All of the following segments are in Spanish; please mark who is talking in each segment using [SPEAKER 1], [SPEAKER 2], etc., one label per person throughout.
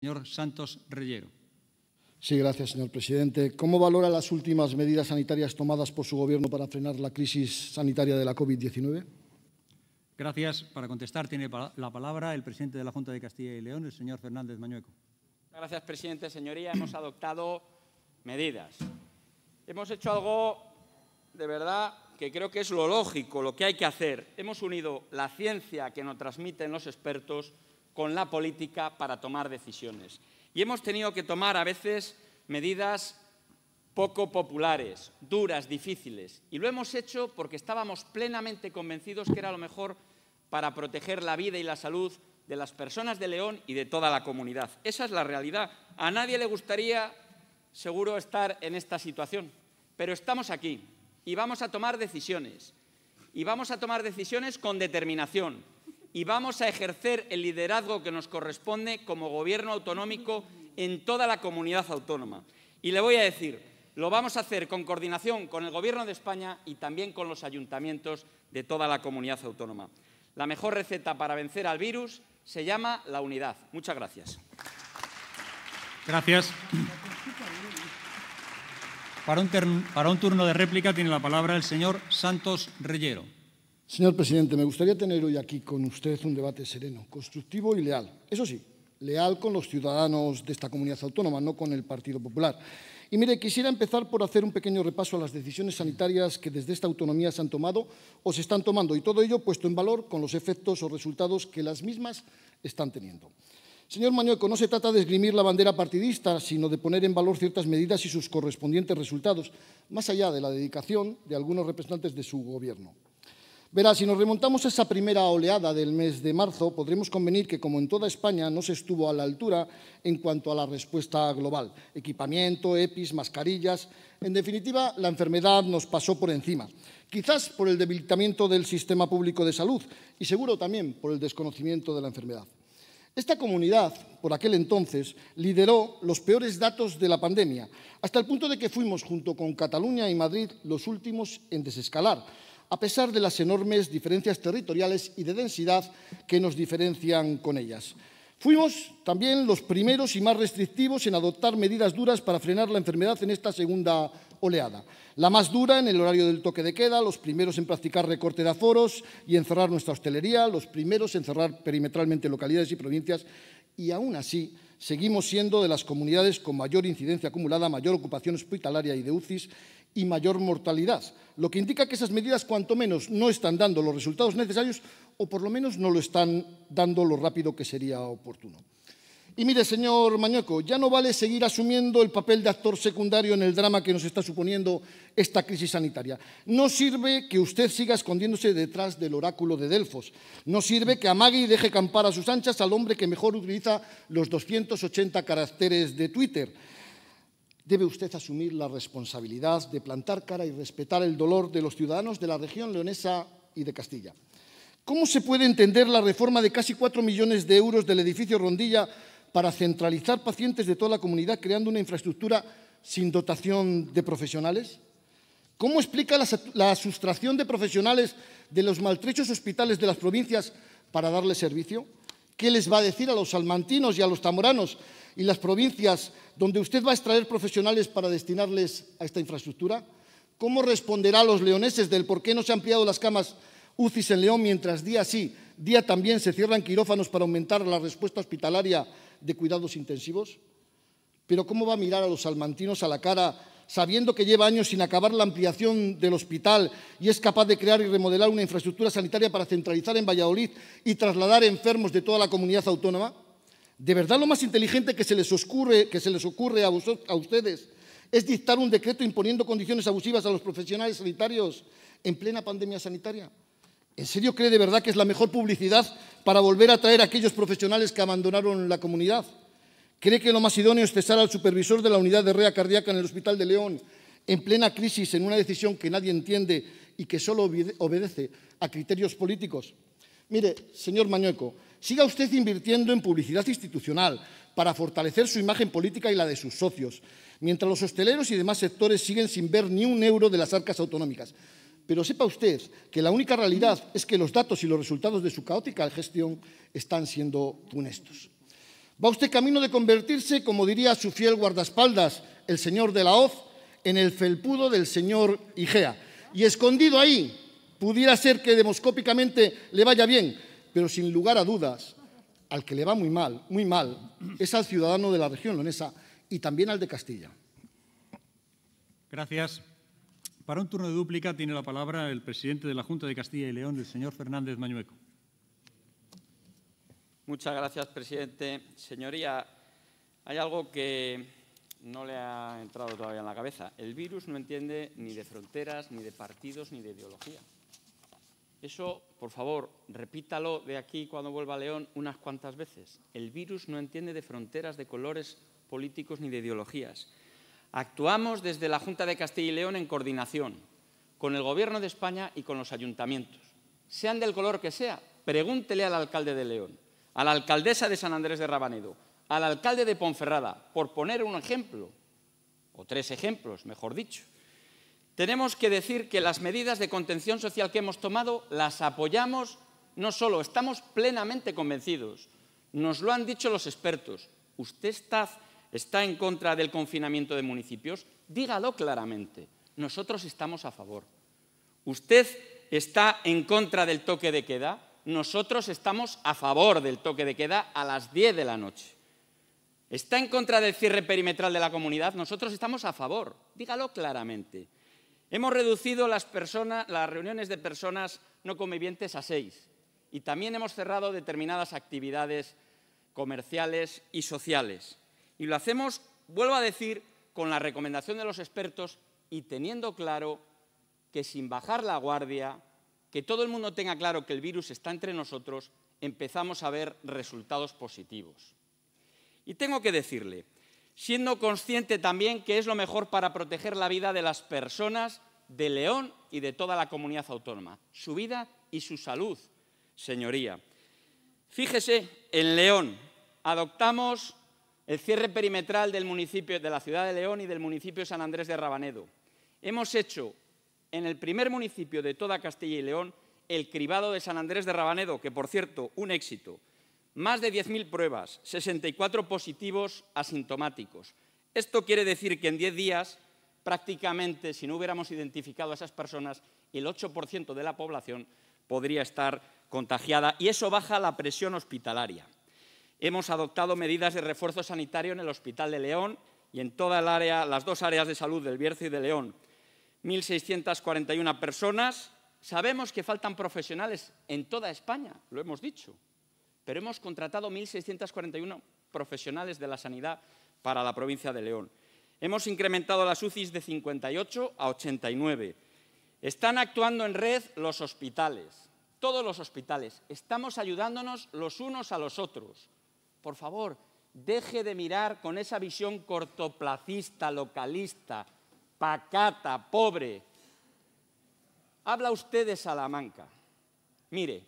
[SPEAKER 1] Señor Santos Reyero.
[SPEAKER 2] Sí, gracias, señor presidente. ¿Cómo valora las últimas medidas sanitarias tomadas por su gobierno para frenar la crisis sanitaria de la COVID-19?
[SPEAKER 1] Gracias. Para contestar tiene la palabra el presidente de la Junta de Castilla y León, el señor Fernández Mañueco. Gracias, presidente. Señoría, hemos adoptado medidas. Hemos hecho algo de verdad que creo que es lo lógico, lo que hay que hacer. Hemos unido la ciencia que nos transmiten los expertos con la política para tomar decisiones. Y hemos tenido que tomar a veces medidas poco populares, duras, difíciles. Y lo hemos hecho porque estábamos plenamente convencidos que era lo mejor para proteger la vida y la salud de las personas de León y de toda la comunidad. Esa es la realidad. A nadie le gustaría, seguro, estar en esta situación. Pero estamos aquí y vamos a tomar decisiones. Y vamos a tomar decisiones con determinación, y vamos a ejercer el liderazgo que nos corresponde como gobierno autonómico en toda la comunidad autónoma. Y le voy a decir, lo vamos a hacer con coordinación con el Gobierno de España y también con los ayuntamientos de toda la comunidad autónoma. La mejor receta para vencer al virus se llama la unidad. Muchas gracias. Gracias. Para un, turno de réplica tiene la palabra el señor Santos Reyero.
[SPEAKER 2] Señor presidente, me gustaría tener hoy aquí con usted un debate sereno, constructivo y leal. Eso sí, leal con los ciudadanos de esta comunidad autónoma, no con el Partido Popular. Y mire, quisiera empezar por hacer un pequeño repaso a las decisiones sanitarias que desde esta autonomía se han tomado o se están tomando, y todo ello puesto en valor con los efectos o resultados que las mismas están teniendo. Señor Mañueco, no se trata de esgrimir la bandera partidista, sino de poner en valor ciertas medidas y sus correspondientes resultados, más allá de la dedicación de algunos representantes de su Gobierno. Verá, si nos remontamos a esa primera oleada del mes de marzo, podremos convenir que, como en toda España, no se estuvo a la altura en cuanto a la respuesta global. Equipamiento, EPIs, mascarillas. En definitiva, la enfermedad nos pasó por encima. Quizás por el debilitamiento del sistema público de salud y seguro también por el desconocimiento de la enfermedad. Esta comunidad, por aquel entonces, lideró los peores datos de la pandemia, hasta el punto de que fuimos, junto con Cataluña y Madrid, los últimos en desescalar a pesar de las enormes diferencias territoriales y de densidad que nos diferencian con ellas. Fuimos también los primeros y más restrictivos en adoptar medidas duras para frenar la enfermedad en esta segunda oleada. La más dura en el horario del toque de queda, los primeros en practicar recorte de aforos y cerrar nuestra hostelería, los primeros en cerrar perimetralmente localidades y provincias y aún así seguimos siendo de las comunidades con mayor incidencia acumulada, mayor ocupación hospitalaria y de UCIs y mayor mortalidad, lo que indica que esas medidas cuanto menos no están dando los resultados necesarios o por lo menos no lo están dando lo rápido que sería oportuno. Y mire, señor Mañueco, ya no vale seguir asumiendo el papel de actor secundario en el drama que nos está suponiendo esta crisis sanitaria. No sirve que usted siga escondiéndose detrás del oráculo de Delfos. No sirve que a deje campar a sus anchas al hombre que mejor utiliza los 280 caracteres de Twitter. Debe usted asumir la responsabilidad de plantar cara y respetar el dolor de los ciudadanos de la región leonesa y de Castilla. ¿Cómo se puede entender la reforma de casi cuatro millones de euros del edificio Rondilla para centralizar pacientes de toda la comunidad creando una infraestructura sin dotación de profesionales? ¿Cómo explica la, sustracción de profesionales de los maltrechos hospitales de las provincias para darle servicio? ¿Qué les va a decir a los salmantinos y a los tamoranos y las provincias donde usted va a extraer profesionales para destinarles a esta infraestructura? ¿Cómo responderá a los leoneses del por qué no se han ampliado las camas UCIs en León mientras día sí, día también se cierran quirófanos para aumentar la respuesta hospitalaria de cuidados intensivos? Pero ¿cómo va a mirar a los salmantinos a la cara sabiendo que lleva años sin acabar la ampliación del hospital y es capaz de crear y remodelar una infraestructura sanitaria para centralizar en Valladolid y trasladar enfermos de toda la comunidad autónoma? ¿De verdad lo más inteligente que se les ocurre, que se les ocurre a, a ustedes es dictar un decreto imponiendo condiciones abusivas a los profesionales sanitarios en plena pandemia sanitaria? ¿En serio cree de verdad que es la mejor publicidad para volver a traer a aquellos profesionales que abandonaron la comunidad? ¿Cree que lo más idóneo es cesar al supervisor de la unidad de rea cardíaca en el Hospital de León en plena crisis, en una decisión que nadie entiende y que solo obedece a criterios políticos? Mire, señor Mañueco, siga usted invirtiendo en publicidad institucional para fortalecer su imagen política y la de sus socios, mientras los hosteleros y demás sectores siguen sin ver ni un euro de las arcas autonómicas. Pero sepa usted que la única realidad es que los datos y los resultados de su caótica gestión están siendo funestos. Va usted camino de convertirse, como diría su fiel guardaespaldas, el señor de la hoz, en el felpudo del señor Igea. Y escondido ahí, pudiera ser que demoscópicamente le vaya bien, pero sin lugar a dudas, al que le va muy mal, muy mal, es al ciudadano de la región lonesa y también al de Castilla.
[SPEAKER 1] Gracias. Para un turno de dúplica tiene la palabra el presidente de la Junta de Castilla y León, el señor Fernández Mañueco. Muchas gracias, presidente. Señoría, hay algo que no le ha entrado todavía en la cabeza. El virus no entiende ni de fronteras, ni de partidos, ni de ideología. Eso, por favor, repítalo de aquí cuando vuelva a León unas cuantas veces. El virus no entiende de fronteras, de colores políticos ni de ideologías. Actuamos desde la Junta de Castilla y León en coordinación con el Gobierno de España y con los ayuntamientos. Sean del color que sea, pregúntele al alcalde de León, a la alcaldesa de San Andrés de Rabanedo, al alcalde de Ponferrada, por poner un ejemplo, o tres ejemplos, mejor dicho. Tenemos que decir que las medidas de contención social que hemos tomado las apoyamos, no solo, estamos plenamente convencidos. Nos lo han dicho los expertos. Usted está está en contra del confinamiento de municipios, dígalo claramente. Nosotros estamos a favor. Usted está en contra del toque de queda, nosotros estamos a favor del toque de queda a las 10 de la noche. Está en contra del cierre perimetral de la comunidad, nosotros estamos a favor. Dígalo claramente. Hemos reducido las, las reuniones de personas no convivientes a seis y también hemos cerrado determinadas actividades comerciales y sociales. Y lo hacemos, vuelvo a decir, con la recomendación de los expertos y teniendo claro que sin bajar la guardia, que todo el mundo tenga claro que el virus está entre nosotros, empezamos a ver resultados positivos. Y tengo que decirle, siendo consciente también que es lo mejor para proteger la vida de las personas de León y de toda la comunidad autónoma, su vida y su salud, señoría. Fíjese, en León adoptamos el cierre perimetral del municipio de la ciudad de León y del municipio de San Andrés de Rabanedo. Hemos hecho en el primer municipio de toda Castilla y León el cribado de San Andrés de Rabanedo, que por cierto, un éxito. Más de 10.000 pruebas, 64 positivos asintomáticos. Esto quiere decir que en 10 días, prácticamente, si no hubiéramos identificado a esas personas, el 8% de la población podría estar contagiada y eso baja la presión hospitalaria. Hemos adoptado medidas de refuerzo sanitario en el Hospital de León y en toda el área, las dos áreas de salud del Bierzo y de León. 1.641 personas. Sabemos que faltan profesionales en toda España, lo hemos dicho, pero hemos contratado 1.641 profesionales de la sanidad para la provincia de León. Hemos incrementado las UCIs de 58 a 89. Están actuando en red los hospitales, todos los hospitales. Estamos ayudándonos los unos a los otros. Por favor, deje de mirar con esa visión cortoplacista, localista, pacata, pobre. Habla usted de Salamanca. Mire,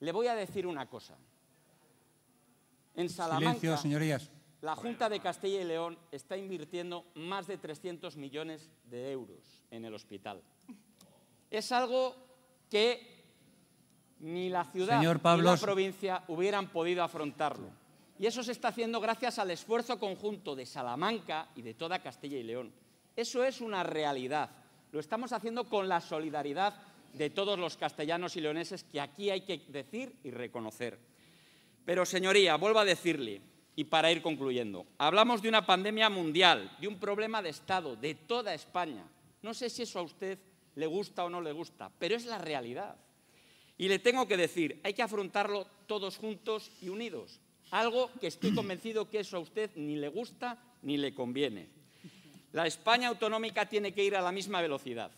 [SPEAKER 1] le voy a decir una cosa. En Salamanca, señorías. la Junta de Castilla y León está invirtiendo más de 300 millones de euros en el hospital. Es algo que ni la ciudad ni la provincia hubieran podido afrontarlo. Y eso se está haciendo gracias al esfuerzo conjunto de Salamanca y de toda Castilla y León. Eso es una realidad. Lo estamos haciendo con la solidaridad de todos los castellanos y leoneses que aquí hay que decir y reconocer. Pero, señoría, vuelvo a decirle, y para ir concluyendo, hablamos de una pandemia mundial, de un problema de Estado, de toda España. No sé si eso a usted le gusta o no le gusta, pero es la realidad. Y le tengo que decir, hay que afrontarlo todos juntos y unidos, algo que estoy convencido que eso a usted ni le gusta ni le conviene. La España autonómica tiene que ir a la misma velocidad.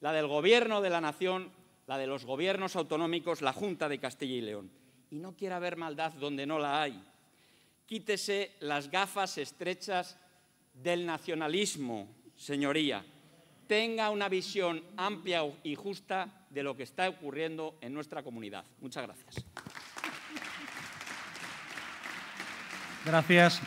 [SPEAKER 1] La del Gobierno de la Nación, la de los gobiernos autonómicos, la Junta de Castilla y León. Y no quiera haber maldad donde no la hay. Quítese las gafas estrechas del nacionalismo, señoría. Tenga una visión amplia y justa de lo que está ocurriendo en nuestra comunidad. Muchas gracias. Gracias.